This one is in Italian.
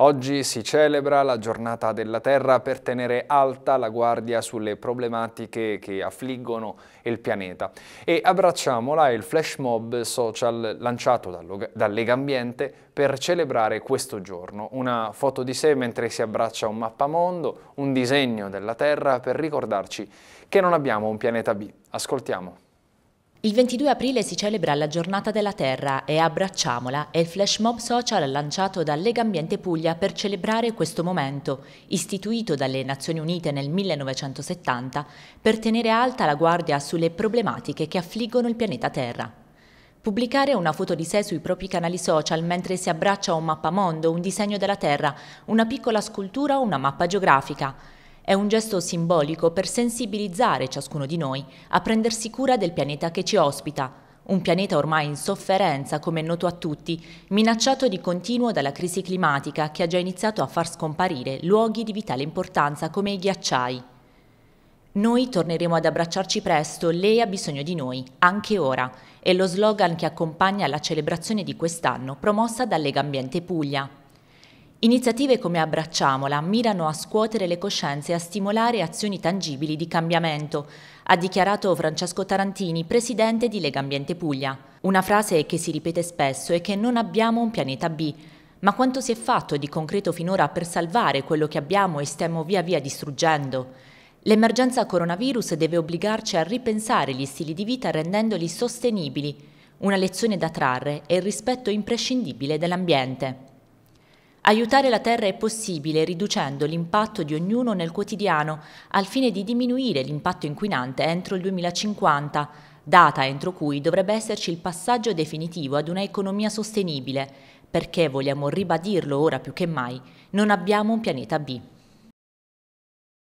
Oggi si celebra la giornata della Terra per tenere alta la guardia sulle problematiche che affliggono il pianeta e abbracciamola il flash mob social lanciato dal Lega Ambiente per celebrare questo giorno. Una foto di sé mentre si abbraccia un mappamondo, un disegno della Terra per ricordarci che non abbiamo un pianeta B. Ascoltiamo. Il 22 aprile si celebra la giornata della terra e Abbracciamola è il flash mob social lanciato da Lega Ambiente Puglia per celebrare questo momento, istituito dalle Nazioni Unite nel 1970 per tenere alta la guardia sulle problematiche che affliggono il pianeta Terra. Pubblicare una foto di sé sui propri canali social mentre si abbraccia un mappamondo, un disegno della Terra, una piccola scultura o una mappa geografica – è un gesto simbolico per sensibilizzare ciascuno di noi a prendersi cura del pianeta che ci ospita, un pianeta ormai in sofferenza, come è noto a tutti, minacciato di continuo dalla crisi climatica che ha già iniziato a far scomparire luoghi di vitale importanza come i ghiacciai. Noi torneremo ad abbracciarci presto, lei ha bisogno di noi, anche ora, è lo slogan che accompagna la celebrazione di quest'anno promossa da Lega Ambiente Puglia. Iniziative come Abbracciamola mirano a scuotere le coscienze e a stimolare azioni tangibili di cambiamento, ha dichiarato Francesco Tarantini, presidente di Lega Ambiente Puglia. Una frase che si ripete spesso è che non abbiamo un pianeta B, ma quanto si è fatto di concreto finora per salvare quello che abbiamo e stiamo via via distruggendo? L'emergenza coronavirus deve obbligarci a ripensare gli stili di vita rendendoli sostenibili, una lezione da trarre è il rispetto imprescindibile dell'ambiente. Aiutare la Terra è possibile riducendo l'impatto di ognuno nel quotidiano, al fine di diminuire l'impatto inquinante entro il 2050, data entro cui dovrebbe esserci il passaggio definitivo ad una economia sostenibile, perché vogliamo ribadirlo ora più che mai, non abbiamo un pianeta B.